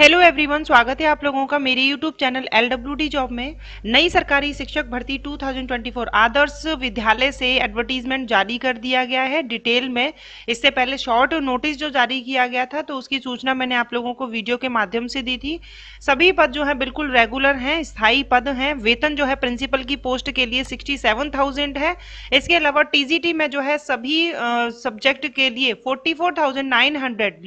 hello everyone स्वागत है आप लोगों का मेरे यूट्यूब चैनल एल जॉब में नई सरकारी शिक्षक भर्ती 2024 आदर्श विद्यालय से एडवर्टीजमेंट जारी कर दिया गया है डिटेल में इससे पहले शॉर्ट नोटिस जो जारी किया गया था तो उसकी सूचना मैंने आप लोगों को वीडियो के माध्यम से दी थी सभी पद जो है बिल्कुल रेगुलर हैं स्थायी पद हैं वेतन जो है प्रिंसिपल की पोस्ट के लिए सिक्सटी है इसके अलावा टी में जो है सभी सब्जेक्ट के लिए फोर्टी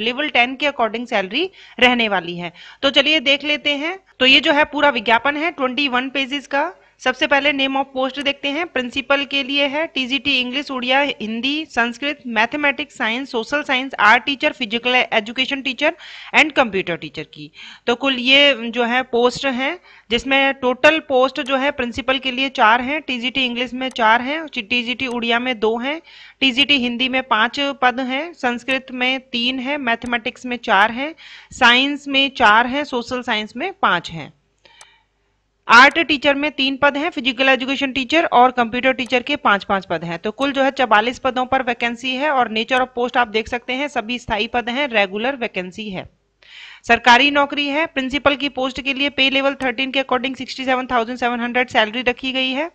लेवल टेन के अकॉर्डिंग सैलरी रहने वाली है है तो चलिए देख लेते हैं तो ये जो है पूरा विज्ञापन है ट्वेंटी वन पेजेस का सबसे पहले नेम ऑफ पोस्ट देखते हैं प्रिंसिपल के लिए है TGT English Odia Hindi Sanskrit mathematics science social science art teacher physical education teacher and computer teacher की तो कुल ये जो है पोस्ट हैं जिसमें टोटल पोस्ट जो है प्रिंसिपल के लिए चार हैं टीजीटी इंग्लिश में चार हैं टीजीटी उड़िया में दो हैं टीजीटी हिंदी में पांच पद हैं संस्कृत में तीन है मैथमेटिक्स में चार हैं साइंस में चार हैं सोशल साइंस में पांच हैं आर्ट टीचर में तीन पद हैं फिजिकल एजुकेशन टीचर और कंप्यूटर टीचर के पांच पांच पद हैं तो कुल जो है चवालीस पदों पर वैकेंसी है और नेचर ऑफ पोस्ट आप देख सकते हैं सभी स्थायी पद हैं रेगुलर वैकेंसी है सरकारी नौकरी है प्रिंसिपल की पोस्ट के लिए पे लेवल 13 के अकॉर्डिंग 67,700 सैलरी रखी गई है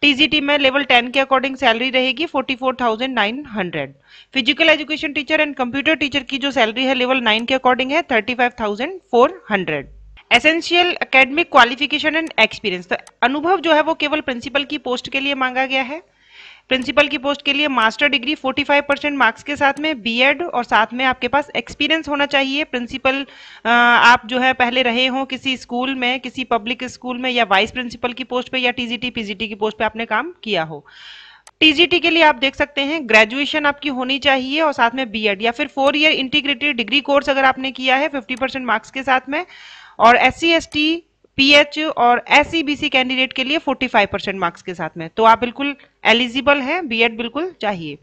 टीजीटी में लेवल 10 के अकॉर्डिंग सैलरी रहेगी 44,900 physical education teacher and computer teacher की जो सैलरी है लेवल 9 के अकॉर्डिंग है 35,400 essential academic qualification and experience तो अनुभव जो है वो केवल प्रिंसिपल की पोस्ट के लिए मांगा गया है प्रिंसिपल की पोस्ट के लिए मास्टर डिग्री 45 परसेंट मार्क्स के साथ में बीएड और साथ में आपके पास एक्सपीरियंस होना चाहिए प्रिंसिपल आप जो है पहले रहे हों किसी स्कूल में किसी पब्लिक स्कूल में या वाइस प्रिंसिपल की पोस्ट पे या टीजीटी पीजीटी की पोस्ट पे आपने काम किया हो टीजीटी के लिए आप देख सकते हैं ग्रेजुएशन आपकी होनी चाहिए और साथ में बीएड या फिर four year integrated degree course अगर आपने किया है 50 परसेंट मार्क्स के साथ में और S C S T PH और एस कैंडिडेट e के लिए 45 परसेंट मार्क्स के साथ में तो आप बिल्कुल एलिजिबल हैं बीएड बिल्कुल चाहिए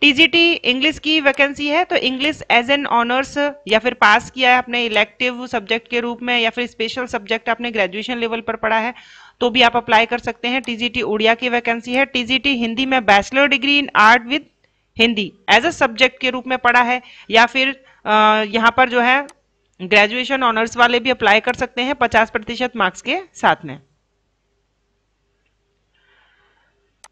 टीजीटी इंग्लिश की वैकेंसी है तो इंग्लिश एज एन ऑनर्स या फिर पास किया है आपने इलेक्टिव सब्जेक्ट के रूप में या फिर स्पेशल सब्जेक्ट आपने ग्रेजुएशन लेवल पर पढ़ा है तो भी आप अप्लाई कर सकते हैं टीजीटी उड़िया की वैकेंसी है टीजीटी हिंदी में bachelor degree in art with Hindi as a subject के रूप में पढ़ा है या फिर यहाँ पर जो है ग्रेजुएशन ऑनर्स वाले भी अप्लाई कर सकते हैं 50 प्रतिशत मार्क्स के साथ में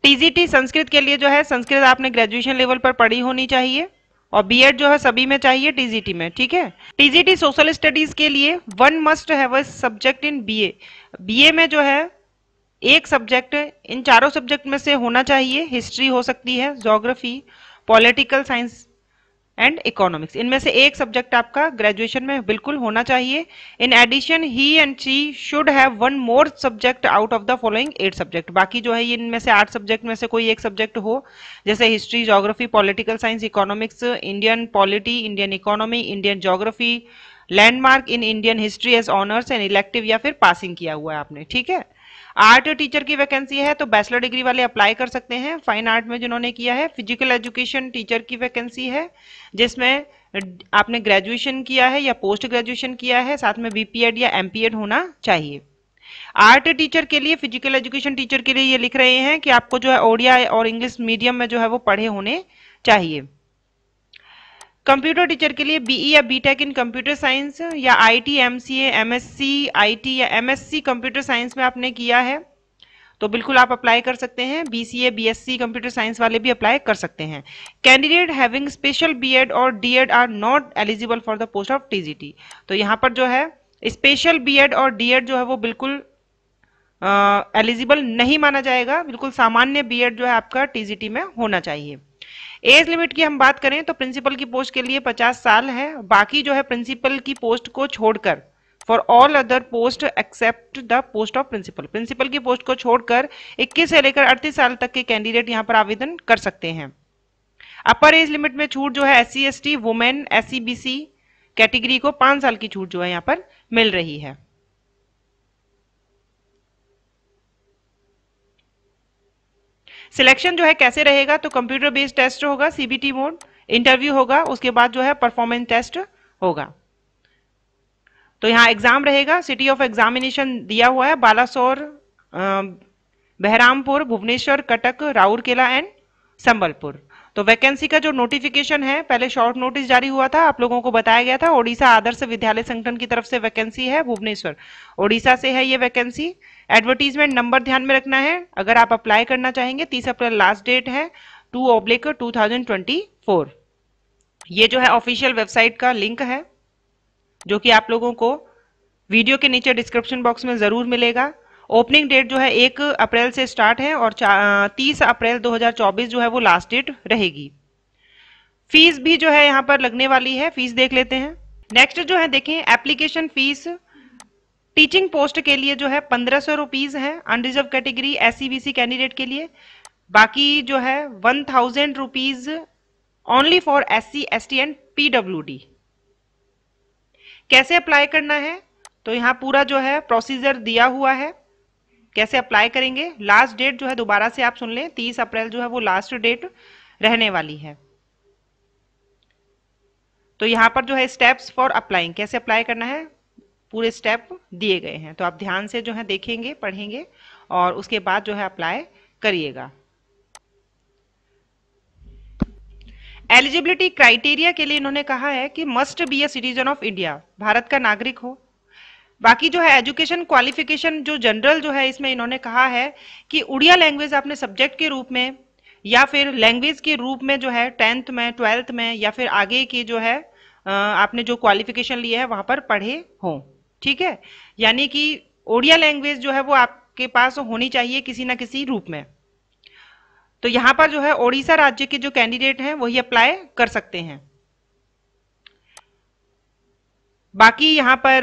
टीजीटी संस्कृत के लिए जो है संस्कृत आपने ग्रेजुएशन लेवल पर पढ़ी होनी चाहिए और बीएड जो है सभी में चाहिए टीजीटी में ठीक है टीजीटी सोशल स्टडीज के लिए वन मस्ट है सब्जेक्ट इन बी ए में जो है एक सब्जेक्ट इन चारों सब्जेक्ट में से होना चाहिए हिस्ट्री हो सकती है geography political science and economics इनमें से एक सब्जेक्ट आपका ग्रेजुएशन में बिल्कुल होना चाहिए in addition he and she should have one more subject out of the following eight subject बाकी जो है इनमें से आठ सब्जेक्ट में से कोई एक सब्जेक्ट हो जैसे history geography political science economics Indian polity Indian economy Indian geography landmark in Indian history as honours and elective या फिर पासिंग किया हुआ है आपने ठीक है आर्ट टीचर की वैकेंसी है तो बैचलर डिग्री वाले अप्लाई कर सकते हैं फाइन आर्ट में जिन्होंने किया है फिजिकल एजुकेशन टीचर की वैकेंसी है जिसमें आपने ग्रेजुएशन किया है या पोस्ट ग्रेजुएशन किया है साथ में बीपीएड या एमपीएड होना चाहिए आर्ट टीचर के लिए फिजिकल एजुकेशन टीचर के लिए ये लिख रहे हैं कि आपको जो है ओडिया और इंग्लिश मीडियम में जो है वो पढ़े होने चाहिए कंप्यूटर टीचर के लिए बीई e या बीटेक इन कंप्यूटर साइंस या आईटी एमसीए एमएससी आईटी या एमएससी कंप्यूटर साइंस में आपने किया है तो बिल्कुल आप अप्लाई कर सकते हैं बीसीए बीएससी कंप्यूटर साइंस वाले भी अप्लाई कर सकते हैं कैंडिडेट हैविंग स्पेशल बीएड और DEd are not eligible for the post of TGT तो यहाँ पर जो है स्पेशल बीएड और डीएड जो है वो बिल्कुल एलिजिबल नहीं माना जाएगा बिल्कुल सामान्य बीएड जो है आपका टीजीटी में होना चाहिए एज लिमिट की हम बात करें तो प्रिंसिपल की पोस्ट के लिए 50 साल है बाकी जो है प्रिंसिपल की पोस्ट को छोड़कर for all other post except the post of principal principal की पोस्ट को छोड़कर 21 से लेकर 38 साल तक के कैंडिडेट यहाँ पर आवेदन कर सकते हैं अपर एज लिमिट में छूट जो है S C S T women S category को पांच साल की छूट जो है यहाँ पर मिल रही है सिलेक्शन जो है कैसे रहेगा तो कंप्यूटर बेस्ड टेस्ट होगा सीबीटी मोड इंटरव्यू होगा उसके बाद जो है परफॉर्मेंस टेस्ट होगा तो यहाँ एग्जाम रहेगा सिटी ऑफ एग्जामिनेशन दिया हुआ है बालासोर बहरामपुर भुवनेश्वर कटक राउरकेला एंड संबलपुर तो वैकेंसी का जो नोटिफिकेशन है पहले शॉर्ट नोटिस जारी हुआ था आप लोगों को बताया गया था ओडिशा आदर्श विद्यालय संगठन की तरफ से वैकेंसी है भुवनेश्वर ओडिशा से है ये वैकेंसी एडवर्टीजमेंट नंबर ध्यान में रखना है अगर आप अप्लाई करना चाहेंगे तीस अप्रैल लास्ट डेट है टू ऑब्लिक टू ये जो है ऑफिशियल वेबसाइट का लिंक है जो कि आप लोगों को वीडियो के नीचे डिस्क्रिप्शन बॉक्स में ज़रूर मिलेगा ओपनिंग डेट जो है एक अप्रैल से स्टार्ट है और तीस अप्रैल 2024 जो है वो लास्ट डेट रहेगी फीस भी जो है यहाँ पर लगने वाली है फीस देख लेते हैं नेक्स्ट जो है देखें एप्लीकेशन फीस टीचिंग पोस्ट के लिए जो है पंद्रह सौ रुपीज है unreserve category S C candidate के लिए बाकी जो है one thousand rupees only for S C S T and PW D कैसे अप्लाई करना है तो यहाँ पूरा जो है प्रोसीजर दिया हुआ है कैसे अप्लाई करेंगे लास्ट डेट जो है दोबारा से आप सुन लें तीस अप्रैल जो है वो लास्ट डेट रहने वाली है तो यहां पर जो है स्टेप्स फॉर अप्लाइंग कैसे अप्लाई करना है पूरे स्टेप दिए गए हैं तो आप ध्यान से जो है देखेंगे पढ़ेंगे और उसके बाद जो है अप्लाई करिएगा एलिजिबिलिटी क्राइटेरिया के लिए इन्होंने कहा है कि must be a citizen of India भारत का नागरिक हो बाकी जो है एजुकेशन क्वालिफिकेशन जो जनरल जो है इसमें इन्होंने कहा है कि उड़िया लैंग्वेज आपने सब्जेक्ट के रूप में या फिर लैंग्वेज के रूप में जो है टेंथ में ट्वेल्थ में या फिर आगे की जो है आपने जो क्वालिफिकेशन लिए है वहां पर पढ़े हों ठीक है यानी कि ओडिया लैंग्वेज जो है वो आपके पास होनी चाहिए किसी ना किसी रूप में तो यहाँ पर जो है ओडिशा राज्य के जो कैंडिडेट हैं वही अप्लाई कर सकते हैं बाकी यहां पर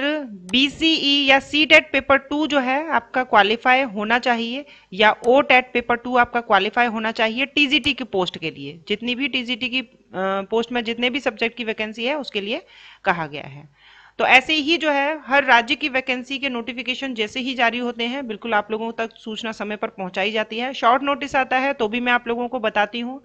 बीसीई e या सी टेट पेपर टू जो है आपका क्वालिफाई होना चाहिए या ओ टेट पेपर टू आपका क्वालिफाई होना चाहिए टीजीटी की पोस्ट के लिए जितनी भी टीजीटी की पोस्ट में जितने भी सब्जेक्ट की वैकेंसी है उसके लिए कहा गया है तो ऐसे ही जो है हर राज्य की वैकेंसी के नोटिफिकेशन जैसे ही जारी होते हैं बिल्कुल आप लोगों तक सूचना समय पर पहुंचाई जाती है शॉर्ट नोटिस आता है तो भी मैं आप लोगों को बताती हूँ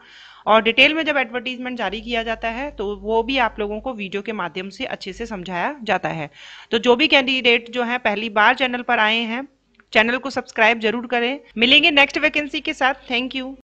और डिटेल में जब एडवर्टीजमेंट जारी किया जाता है तो वो भी आप लोगों को वीडियो के माध्यम से अच्छे से समझाया जाता है तो जो भी कैंडिडेट जो है पहली बार चैनल पर आए हैं चैनल को सब्सक्राइब जरूर करें मिलेंगे नेक्स्ट वैकेंसी के साथ थैंक यू